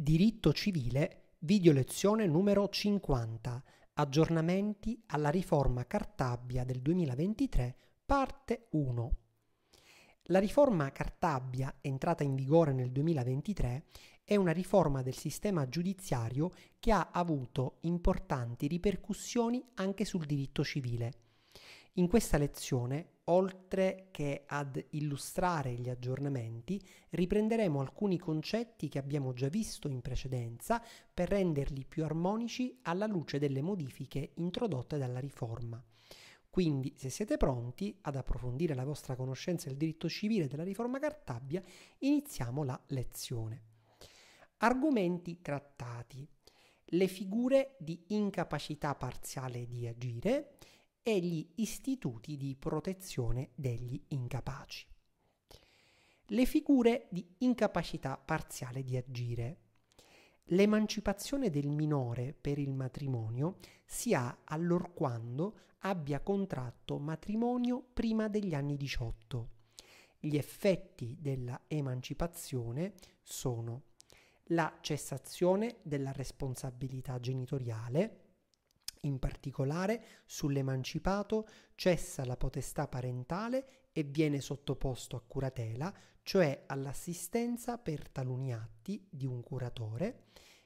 Diritto civile, video lezione numero 50, aggiornamenti alla riforma Cartabbia del 2023, parte 1. La riforma Cartabbia, entrata in vigore nel 2023, è una riforma del sistema giudiziario che ha avuto importanti ripercussioni anche sul diritto civile. In questa lezione, oltre che ad illustrare gli aggiornamenti, riprenderemo alcuni concetti che abbiamo già visto in precedenza per renderli più armonici alla luce delle modifiche introdotte dalla riforma. Quindi, se siete pronti ad approfondire la vostra conoscenza del diritto civile della riforma Cartabbia, iniziamo la lezione. Argomenti trattati. Le figure di incapacità parziale di agire, e gli istituti di protezione degli incapaci. Le figure di incapacità parziale di agire. L'emancipazione del minore per il matrimonio si ha allorquando abbia contratto matrimonio prima degli anni 18. Gli effetti della emancipazione sono la cessazione della responsabilità genitoriale, in particolare, sull'emancipato cessa la potestà parentale e viene sottoposto a curatela, cioè all'assistenza per taluni atti di un curatore,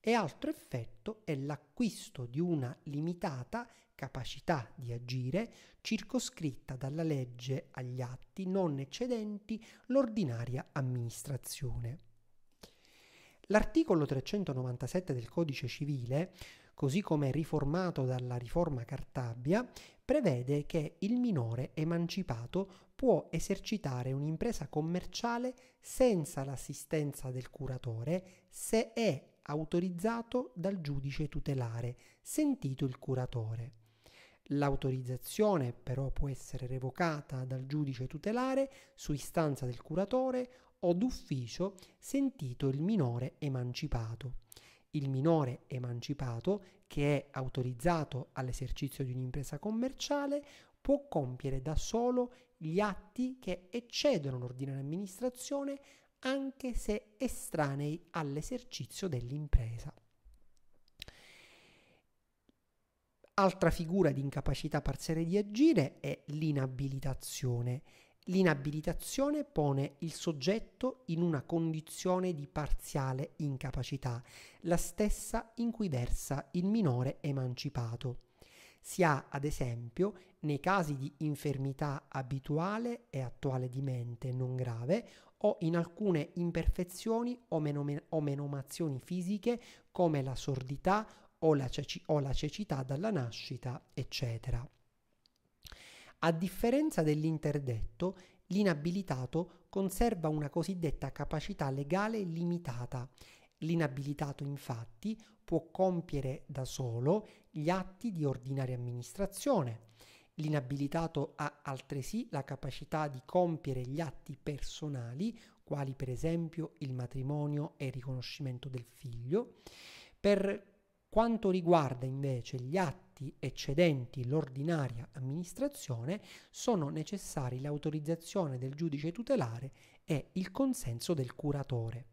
e altro effetto è l'acquisto di una limitata capacità di agire circoscritta dalla legge agli atti non eccedenti l'ordinaria amministrazione. L'articolo 397 del Codice civile così come riformato dalla riforma Cartabbia, prevede che il minore emancipato può esercitare un'impresa commerciale senza l'assistenza del curatore se è autorizzato dal giudice tutelare, sentito il curatore. L'autorizzazione però può essere revocata dal giudice tutelare su istanza del curatore o d'ufficio sentito il minore emancipato il minore emancipato che è autorizzato all'esercizio di un'impresa commerciale può compiere da solo gli atti che eccedono l'ordinaria amministrazione anche se estranei all'esercizio dell'impresa. Altra figura di incapacità parziale di agire è l'inabilitazione L'inabilitazione pone il soggetto in una condizione di parziale incapacità, la stessa in cui versa il minore emancipato. Si ha, ad esempio, nei casi di infermità abituale e attuale di mente non grave o in alcune imperfezioni o, menome- o menomazioni fisiche come la sordità o la, ceci- o la cecità dalla nascita, eccetera. A differenza dell'interdetto, l'inabilitato conserva una cosiddetta capacità legale limitata. L'inabilitato infatti può compiere da solo gli atti di ordinaria amministrazione. L'inabilitato ha altresì la capacità di compiere gli atti personali, quali per esempio il matrimonio e il riconoscimento del figlio, per quanto riguarda invece gli atti eccedenti l'ordinaria amministrazione, sono necessari l'autorizzazione del giudice tutelare e il consenso del curatore.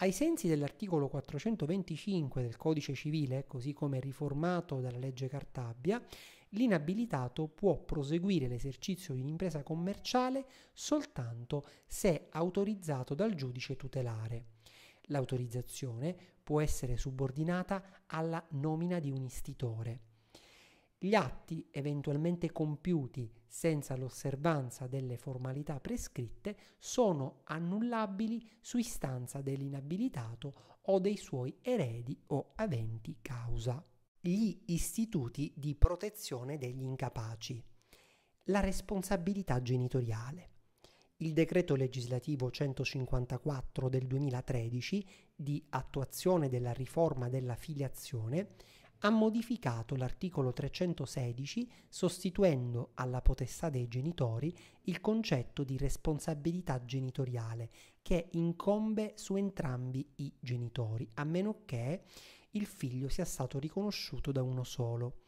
Ai sensi dell'articolo 425 del Codice civile, così come riformato dalla legge Cartabbia, l'inabilitato può proseguire l'esercizio di un'impresa commerciale soltanto se autorizzato dal giudice tutelare. L'autorizzazione può essere subordinata alla nomina di un istitore. Gli atti eventualmente compiuti senza l'osservanza delle formalità prescritte sono annullabili su istanza dell'inabilitato o dei suoi eredi o aventi causa. Gli istituti di protezione degli incapaci. La responsabilità genitoriale il decreto legislativo 154 del 2013 di attuazione della riforma della filiazione ha modificato l'articolo 316 sostituendo alla potestà dei genitori il concetto di responsabilità genitoriale che incombe su entrambi i genitori, a meno che il figlio sia stato riconosciuto da uno solo.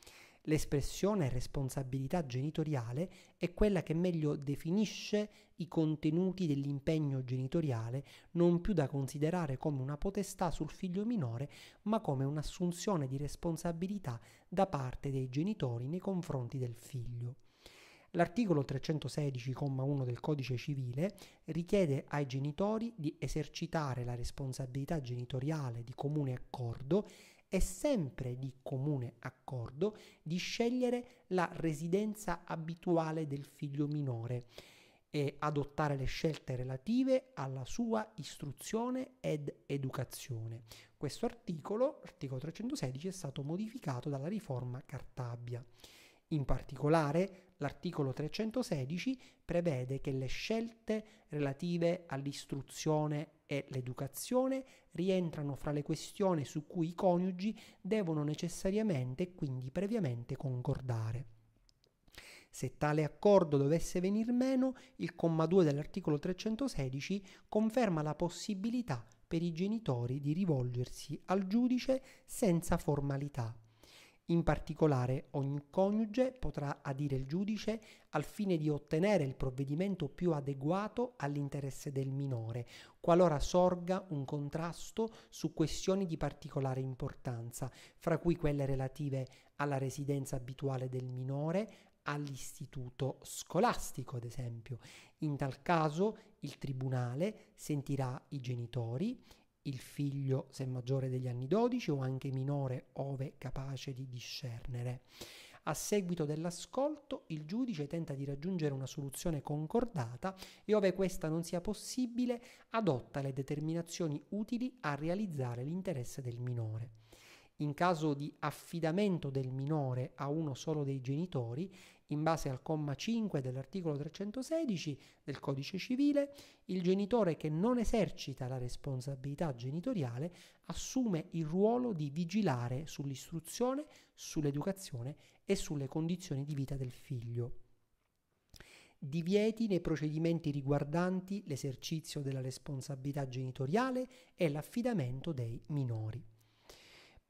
L'espressione responsabilità genitoriale è quella che meglio definisce i contenuti dell'impegno genitoriale, non più da considerare come una potestà sul figlio minore, ma come un'assunzione di responsabilità da parte dei genitori nei confronti del figlio. L'articolo 316,1 del codice civile richiede ai genitori di esercitare la responsabilità genitoriale di comune accordo è sempre di comune accordo di scegliere la residenza abituale del figlio minore e adottare le scelte relative alla sua istruzione ed educazione. Questo articolo, articolo 316, è stato modificato dalla riforma Cartabia. In particolare, l'articolo 316 prevede che le scelte relative all'istruzione e l'educazione rientrano fra le questioni su cui i coniugi devono necessariamente e quindi previamente concordare. Se tale accordo dovesse venir meno, il comma 2 dell'articolo 316 conferma la possibilità per i genitori di rivolgersi al giudice senza formalità in particolare, ogni coniuge potrà adire il giudice al fine di ottenere il provvedimento più adeguato all'interesse del minore, qualora sorga un contrasto su questioni di particolare importanza, fra cui quelle relative alla residenza abituale del minore, all'istituto scolastico, ad esempio. In tal caso il tribunale sentirà i genitori il figlio se maggiore degli anni 12 o anche minore ove capace di discernere. A seguito dell'ascolto, il giudice tenta di raggiungere una soluzione concordata e ove questa non sia possibile, adotta le determinazioni utili a realizzare l'interesse del minore. In caso di affidamento del minore a uno solo dei genitori, in base al comma 5 dell'articolo 316 del codice civile, il genitore che non esercita la responsabilità genitoriale assume il ruolo di vigilare sull'istruzione, sull'educazione e sulle condizioni di vita del figlio divieti nei procedimenti riguardanti l'esercizio della responsabilità genitoriale e l'affidamento dei minori.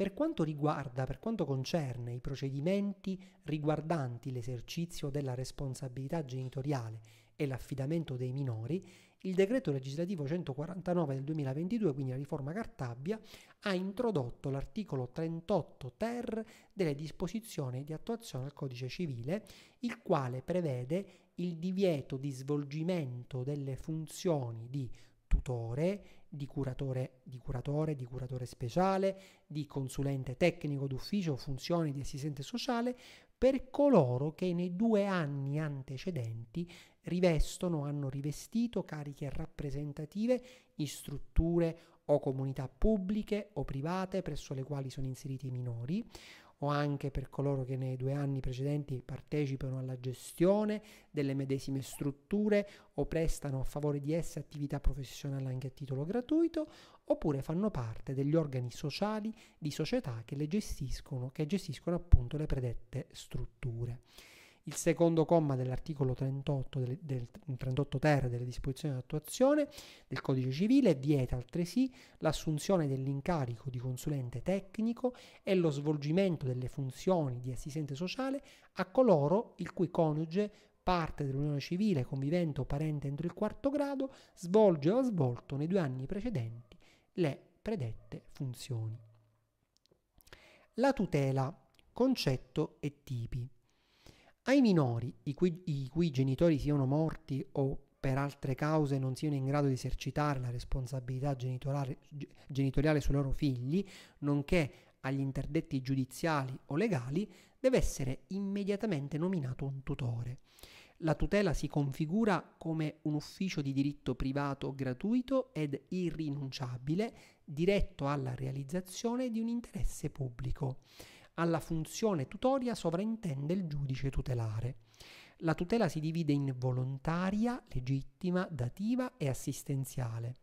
Per quanto riguarda, per quanto concerne i procedimenti riguardanti l'esercizio della responsabilità genitoriale e l'affidamento dei minori, il decreto legislativo 149 del 2022, quindi la riforma Cartabbia, ha introdotto l'articolo 38 ter delle disposizioni di attuazione al codice civile, il quale prevede il divieto di svolgimento delle funzioni di tutore di curatore, di curatore, di curatore speciale, di consulente tecnico d'ufficio, funzioni di assistente sociale per coloro che nei due anni antecedenti rivestono, hanno rivestito cariche rappresentative in strutture o comunità pubbliche o private presso le quali sono inseriti i minori o anche per coloro che nei due anni precedenti partecipano alla gestione delle medesime strutture o prestano a favore di esse attività professionali anche a titolo gratuito oppure fanno parte degli organi sociali di società che le gestiscono, che gestiscono appunto le predette strutture il secondo comma dell'articolo 38 del, del 38 ter delle disposizioni di attuazione del codice civile vieta altresì l'assunzione dell'incarico di consulente tecnico e lo svolgimento delle funzioni di assistente sociale a coloro il cui coniuge parte dell'unione civile convivente o parente entro il quarto grado svolge o ha svolto nei due anni precedenti le predette funzioni. La tutela, concetto e tipi. Ai minori, i cui, i cui genitori siano morti o per altre cause non siano in grado di esercitare la responsabilità genitoriale sui loro figli, nonché agli interdetti giudiziali o legali, deve essere immediatamente nominato un tutore. La tutela si configura come un ufficio di diritto privato gratuito ed irrinunciabile, diretto alla realizzazione di un interesse pubblico. Alla funzione tutoria sovraintende il giudice tutelare. La tutela si divide in volontaria, legittima, dativa e assistenziale.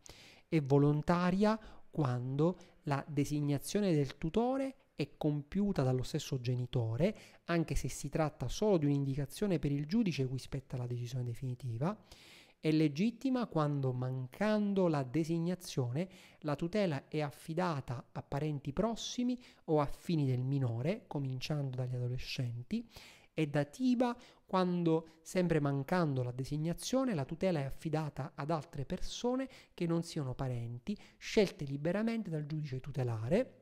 È volontaria quando la designazione del tutore è compiuta dallo stesso genitore, anche se si tratta solo di un'indicazione per il giudice cui spetta la decisione definitiva è legittima quando, mancando la designazione, la tutela è affidata a parenti prossimi o affini del minore, cominciando dagli adolescenti, e dativa quando, sempre mancando la designazione, la tutela è affidata ad altre persone che non siano parenti, scelte liberamente dal giudice tutelare,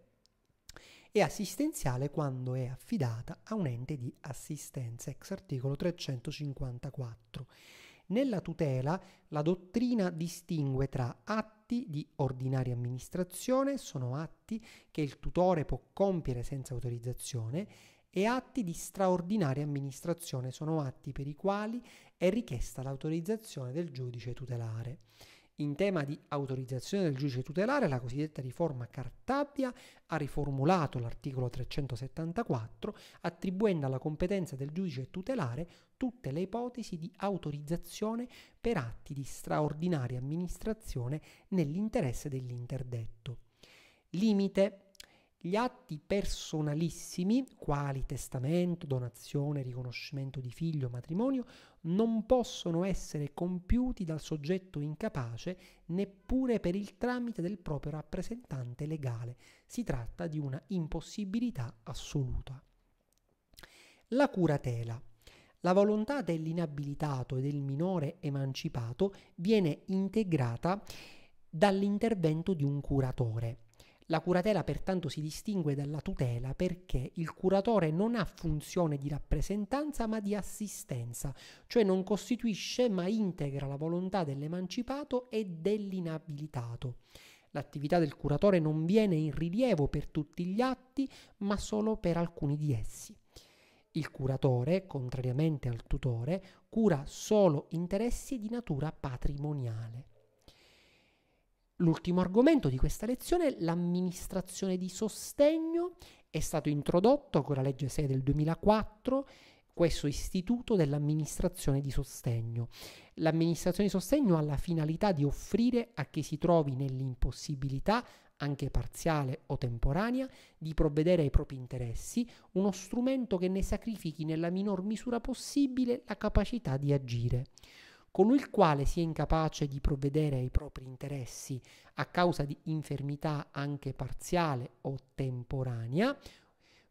e assistenziale quando è affidata a un ente di assistenza, ex articolo 354. Nella tutela la dottrina distingue tra atti di ordinaria amministrazione, sono atti che il tutore può compiere senza autorizzazione, e atti di straordinaria amministrazione, sono atti per i quali è richiesta l'autorizzazione del giudice tutelare. In tema di autorizzazione del giudice tutelare, la cosiddetta riforma Cartabia ha riformulato l'articolo 374 attribuendo alla competenza del giudice tutelare tutte le ipotesi di autorizzazione per atti di straordinaria amministrazione nell'interesse dell'interdetto. Limite gli atti personalissimi, quali testamento, donazione, riconoscimento di figlio, matrimonio, non possono essere compiuti dal soggetto incapace neppure per il tramite del proprio rappresentante legale. Si tratta di una impossibilità assoluta. La curatela. La volontà dell'inabilitato e del minore emancipato viene integrata dall'intervento di un curatore. La curatela pertanto si distingue dalla tutela perché il curatore non ha funzione di rappresentanza ma di assistenza, cioè non costituisce ma integra la volontà dell'emancipato e dell'inabilitato. L'attività del curatore non viene in rilievo per tutti gli atti, ma solo per alcuni di essi. Il curatore, contrariamente al tutore, cura solo interessi di natura patrimoniale. L'ultimo argomento di questa lezione è l'amministrazione di sostegno, è stato introdotto con la legge 6 del 2004 questo istituto dell'amministrazione di sostegno. L'amministrazione di sostegno ha la finalità di offrire a chi si trovi nell'impossibilità, anche parziale o temporanea, di provvedere ai propri interessi, uno strumento che ne sacrifichi nella minor misura possibile la capacità di agire colui il quale sia incapace di provvedere ai propri interessi a causa di infermità anche parziale o temporanea,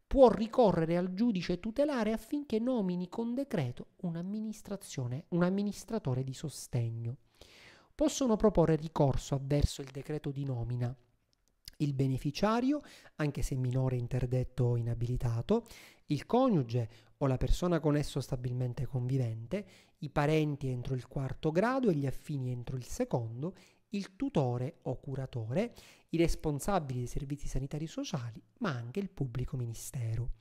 può ricorrere al giudice tutelare affinché nomini con decreto un, un amministratore di sostegno. Possono proporre ricorso avverso il decreto di nomina il beneficiario, anche se minore interdetto o inabilitato, il coniuge o la persona con esso stabilmente convivente, i parenti entro il quarto grado e gli affini entro il secondo, il tutore o curatore, i responsabili dei servizi sanitari sociali, ma anche il pubblico ministero.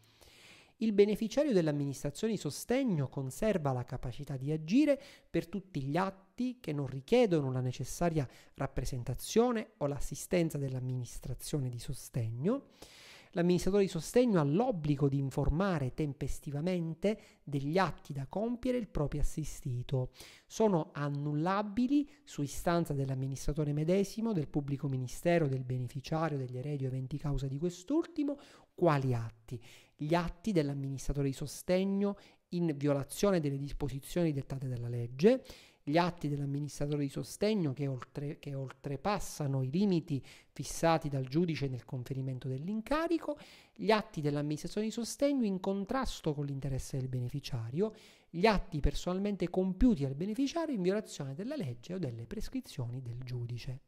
Il beneficiario dell'amministrazione di sostegno conserva la capacità di agire per tutti gli atti che non richiedono la necessaria rappresentazione o l'assistenza dell'amministrazione di sostegno L'amministratore di sostegno ha l'obbligo di informare tempestivamente degli atti da compiere il proprio assistito. Sono annullabili su istanza dell'amministratore medesimo, del pubblico ministero, del beneficiario, degli eredi o eventi causa di quest'ultimo, quali atti? Gli atti dell'amministratore di sostegno in violazione delle disposizioni dettate dalla legge, gli atti dell'amministratore di sostegno che, oltre, che, oltrepassano i limiti fissati dal giudice nel conferimento dell'incarico, gli atti dell'amministrazione di sostegno in contrasto con l'interesse del beneficiario, gli atti personalmente compiuti al beneficiario in violazione della legge o delle prescrizioni del giudice.